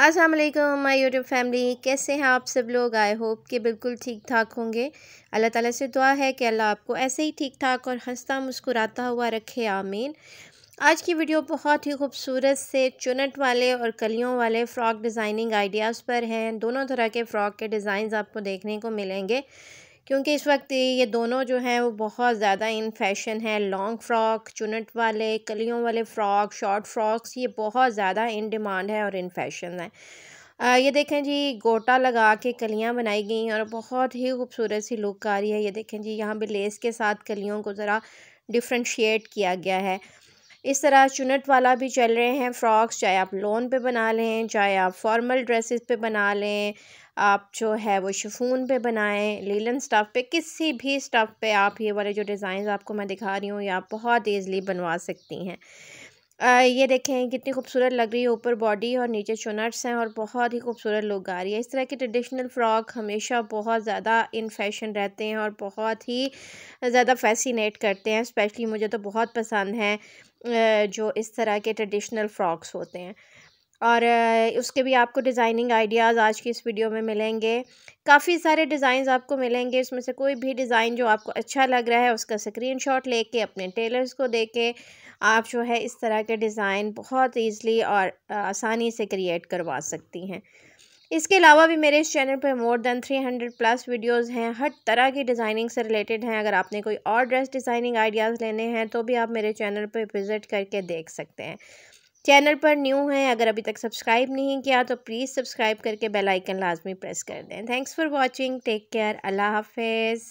अस्सलाम वालेकुम my YouTube family कैसे हैं आप सब लोग आई होप कि बिल्कुल ठीक ठाक होंगे अल्लाह ताला से दुआ है कि अल्लाह आपको ऐसे ही ठीक ठाक और हंसता मुस्कुराता हुआ रखे आमीन आज की वीडियो बहुत ही खूबसूरत से चुनट वाले और कलियों वाले फ़्रॉक डिज़ाइनिंग आइडियाज़ पर हैं दोनों तरह के फ़्रॉक के डिज़ाइन आपको देखने को मिलेंगे क्योंकि इस वक्त ये दोनों जो हैं वो बहुत ज़्यादा इन फैशन है लॉन्ग फ़्रॉक चुनट वाले कलियों वाले फ़्रॉक शॉर्ट फ्रॉक्स ये बहुत ज़्यादा इन डिमांड है और इन फैशन है आ, ये देखें जी गोटा लगा के कलियाँ बनाई गई हैं और बहुत ही खूबसूरत सी लुक आ रही है ये देखें जी यहाँ पर लेस के साथ कलियों को ज़रा डिफ्रेंशिएट किया गया है इस तरह चुनट वाला भी चल रहे हैं फ्रॉक्स चाहे आप लोन पे बना लें चाहे आप फॉर्मल ड्रेसेस पे बना लें आप जो है वो शफून पे बनाएं लीलन स्टफ़ पे किसी भी स्टफ़ पे आप ये वाले जो डिज़ाइन आपको मैं दिखा रही हूँ ये आप बहुत ईज़िली बनवा सकती हैं ये देखें कितनी खूबसूरत लग रही है ऊपर बॉडी और नीचे चुनट्स हैं और बहुत ही खूबसूरत लुक आ रही है इस तरह के ट्रेडिशनल फ़्रॉक हमेशा बहुत ज़्यादा इन फैशन रहते हैं और बहुत ही ज़्यादा फैसिनेट करते हैं स्पेशली मुझे तो बहुत पसंद है जो इस तरह के ट्रेडिशनल फ़्रॉक्स होते हैं और उसके भी आपको डिज़ाइनिंग आइडियाज़ आज की इस वीडियो में मिलेंगे काफ़ी सारे डिज़ाइन आपको मिलेंगे इसमें से कोई भी डिज़ाइन जो आपको अच्छा लग रहा है उसका स्क्रीनशॉट लेके अपने टेलर्स को दे के आप जो है इस तरह के डिज़ाइन बहुत ईज़िली और आसानी से क्रिएट करवा सकती हैं इसके अलावा भी मेरे इस चैनल पर more than three hundred plus videos हैं हर तरह की डिज़ाइनिंग से रिलेटेड हैं अगर आपने कोई और ड्रेस डिज़ाइनिंग आइडियाज़ लेने हैं तो भी आप मेरे चैनल पर विज़िट करके देख सकते हैं चैनल पर न्यू हैं अगर अभी तक सब्सक्राइब नहीं किया तो प्लीज़ सब्सक्राइब करके बेल आइकन लाजमी प्रेस कर दें thanks for watching take care अल्लाह हाफिज़